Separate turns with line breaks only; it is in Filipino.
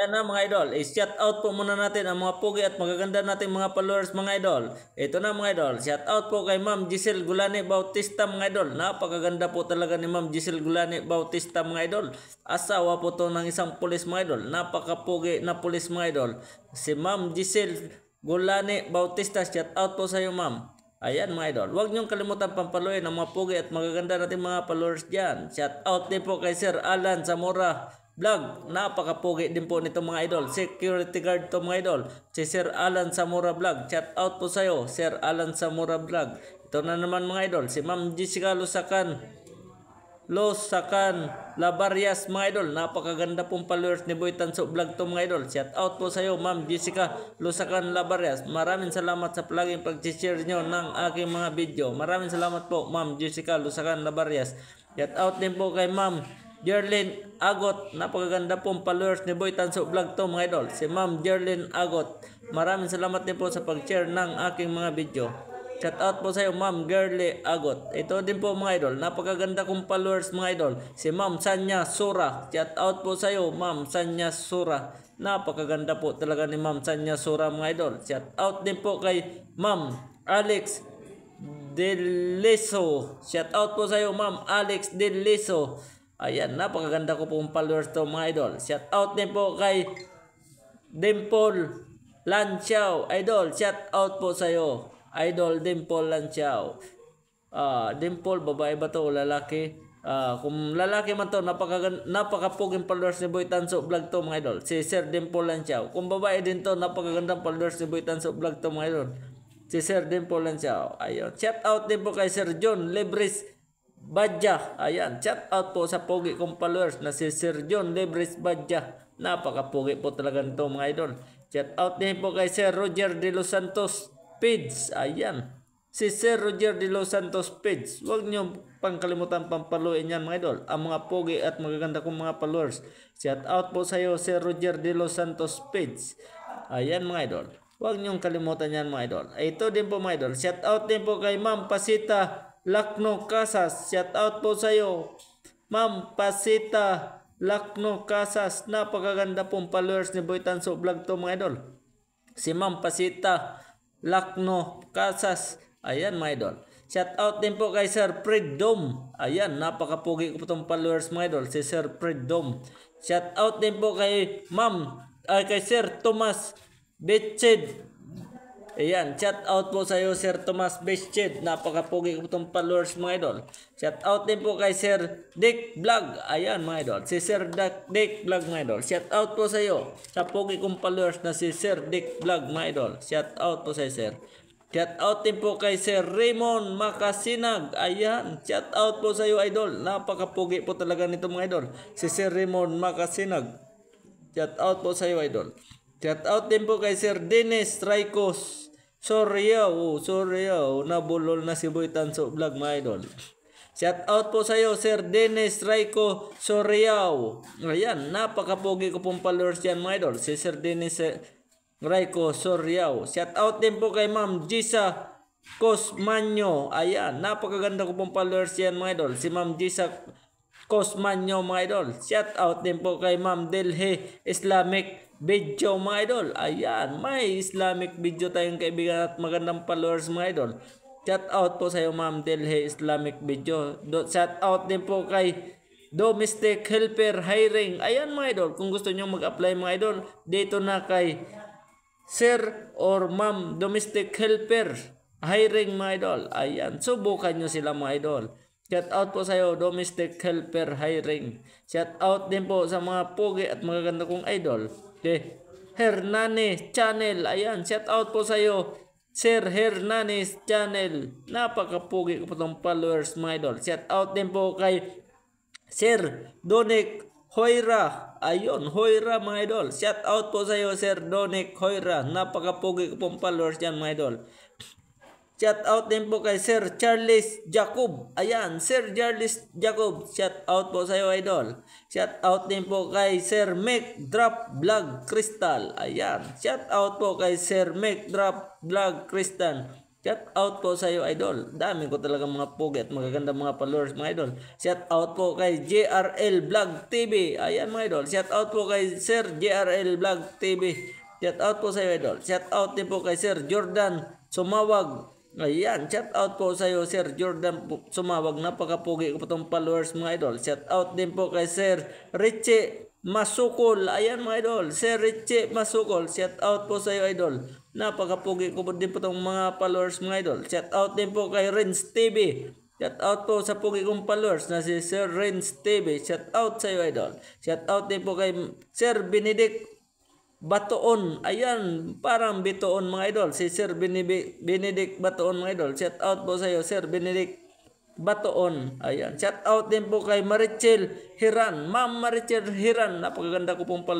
ano mga idol, i-shout out po muna natin ang mga pogi at magaganda nating mga followers mga idol. Ito na mga idol, shout out po kay Ma'am Giselle Gulane Bautista mga idol. Napakaganda po talaga ni Ma'am Giselle Gulane Bautista mga idol. Asawa po to ng isang pulis mga idol. Napakapogi na pulis mga idol. Si Ma'am Giselle Gulane Bautista, shout out po sa iyo ma'am. Ayan mga idol, huwag niyong kalimutan pampaloy ang mga pogi at magaganda natin mga followers dyan. Shout out din po kay Sir Alan Zamora Vlog. Napakapogi din po nito mga idol. Security guard to mga idol. Si Sir Alan Samura Vlog. Chat out po sa'yo, Sir Alan Samura Vlog. Ito na naman mga idol. Si Ma'am Jessica Lusakan. Losakan Labarias mga idol. Napakaganda pong followers ni Boy Tanso Vlog to mga idol. Chat out po sa'yo, Ma'am Jessica Losakan Labarias. Maraming salamat sa palaging pag-share nyo ng aking mga video. Maraming salamat po Ma'am Jessica Losakan Labarias. Chat out din po kay Ma'am Jerlyn Agot. Napakaganda pong followers ni Boy Tanso Vlog to mga idol. Si Ma'am Jerlyn Agot. Maraming salamat din po sa pag-share ng aking mga video. Shout out po sa iyo Ma'am Girly Agot. Ito din po mga idol. Napakaganda kong followers mga idol. Si Ma'am Sanya Sura. Shout out po sa iyo Ma'am Sanya Sura. Napakaganda po talaga ni Ma'am Sanya Sura mga idol. Shout out din po kay Ma'am Alex Deliso. Shout out po sa iyo Ma'am Alex Deliso. Ayan, napakaganda ko pong followers to mga idol. Shout out din po kay Dimple Lanchao. Idol, shout out po sa'yo. Idol Dimple Lanchao. Uh, ah, Dimple, babae ba to o lalaki? Uh, kung lalaki man to, napaka, napakapuging followers ni Boy Tanso Vlog to mga idol. Si Sir Dimple Lanchao. Kung babae din to, napakagandang followers ni Boy Tanso Vlog to mga idol. Si Sir Dimple Lanchao. Ayun. Shout out din po kay Sir John Lebris Badja. Ayan, shout out po sa pogi kong followers na si Sir John Debris Badja. Napaka-pogi po talaga nito mga idol. Shout out din po kay Sir Roger De Los Santos Pids. Ayan. Si Sir Roger De Los Santos Pids. Huwag niyo pangkalimutan kalimutan pang paluin yan mga idol. Ang mga pogi at magaganda kong mga followers. Shout out po sa iyo Sir Roger De Los Santos Pids. Ayan mga idol. Huwag niyong kalimutan yan mga idol. Ito din po mga idol. Shout out din po kay Ma'am Pasita Lakno Casas. Shout out po sa iyo. Ma'am Pasita Lakno Casas. Napakaganda pong followers ni Boy Tanso Vlog to mga idol. Si Ma'am Pasita Lakno Casas. Ayan mga idol. Shout out din po kay Sir Fred Dom. Ayan, napakapugi ko po itong followers mga idol. Si Sir Fred Dom. Shout out din po kay Ma'am ay kay Sir Thomas Betched Ayan, shout out po sa iyo Sir Tomas Beschid. Napakapogi ko itong followers mga idol. Shout out din po kay Sir Dick Vlog. Ayan mga idol, si Sir Dick Vlog mga idol. Shout out po sa iyo sa pogi kong followers na si Sir Dick Vlog mga idol. Shout out po sa iyo Sir. Shout out din po kay Sir Raymond Makasinag. Ayan, chat out po sa iyo idol. Napakapogi po talaga nito mga idol. Si Sir Raymond Makasinag. Shout out po sa iyo idol. Shout out din po kay Sir Dennis Traicos. Soryaw, oh, soryaw, nabulol na si Boy Tanso Vlog, mga idol. Shout out po sa iyo, Sir Dennis Raiko Soryaw. Ayan, napakapogi ko pong followers yan, mga idol. Si Sir Dennis Raiko Soryaw. Shout out din po kay Ma'am Jisa Cosmanyo. Ayan, napakaganda ko pong followers yan, mga idol. Si Ma'am Jisa Cosmanyo, mga idol. Shout out din po kay Ma'am Delhe Islamic video mga idol. Ayan, may Islamic video tayong kaibigan at magandang followers mga idol. Shout out po sa iyo ma'am Delhi Islamic video. Do shout out din po kay Domestic Helper Hiring. Ayan mga idol, kung gusto niyo mag-apply mga idol, dito na kay Sir or Ma'am Domestic Helper Hiring mga idol. Ayan, subukan niyo sila mga idol. Shout out po sa iyo, domestic helper hiring. Shout out din po sa mga pogi at magaganda kong idol. Okay. Hernanes Channel. Ayan, shout out po sa iyo. Sir Hernanes Channel. Napakapogi ko po ng followers mga idol. Shout out din po kay Sir Donic Hoyra. Ayun, Hoyra mga idol. Shout out po sa iyo Sir Donic Hoyra. Napakapogi ko pong followers yan mga idol. Shout out din po kay Sir Charles Jacob. Ayan, Sir Charles Jacob. Shout out po sa iyo, Idol. Shout out din po kay Sir Mac Drop Vlog Crystal. Ayan, shout out po kay Sir Mac Drop Vlog Crystal. Shout out po sa iyo, Idol. Dami ko talaga mga pugi at magaganda mga followers, mga Idol. Shout out po kay JRL Vlog TV. Ayan, mga Idol. Shout out po kay Sir JRL Vlog TV. Shout out po sa iyo, Idol. Shout out din po kay Sir Jordan Sumawag Ayan, shout out po sa iyo Sir Jordan Sumawag. Napakapugi ko po itong followers mga idol. Shout out din po kay Sir Richie Masukol. Ayan mga idol, Sir Richie Masukol. Shout out po sa iyo idol. Napakapugi ko po din po itong mga followers mga idol. Shout out din po kay Rins TV. Shout out po sa pugi kong followers na si Sir Rins TV. Shout out sa iyo idol. Shout out din po kay Sir Benedict Batoon. Ayan, parang bitoon mga idol. Si Sir Benedict Batoon mga idol. Shout out po sa iyo, Sir Benedict Batoon. Ayan. Shout out din po kay Marichel Hiran. Ma'am Marichel Hiran. Napakaganda ko pong pala.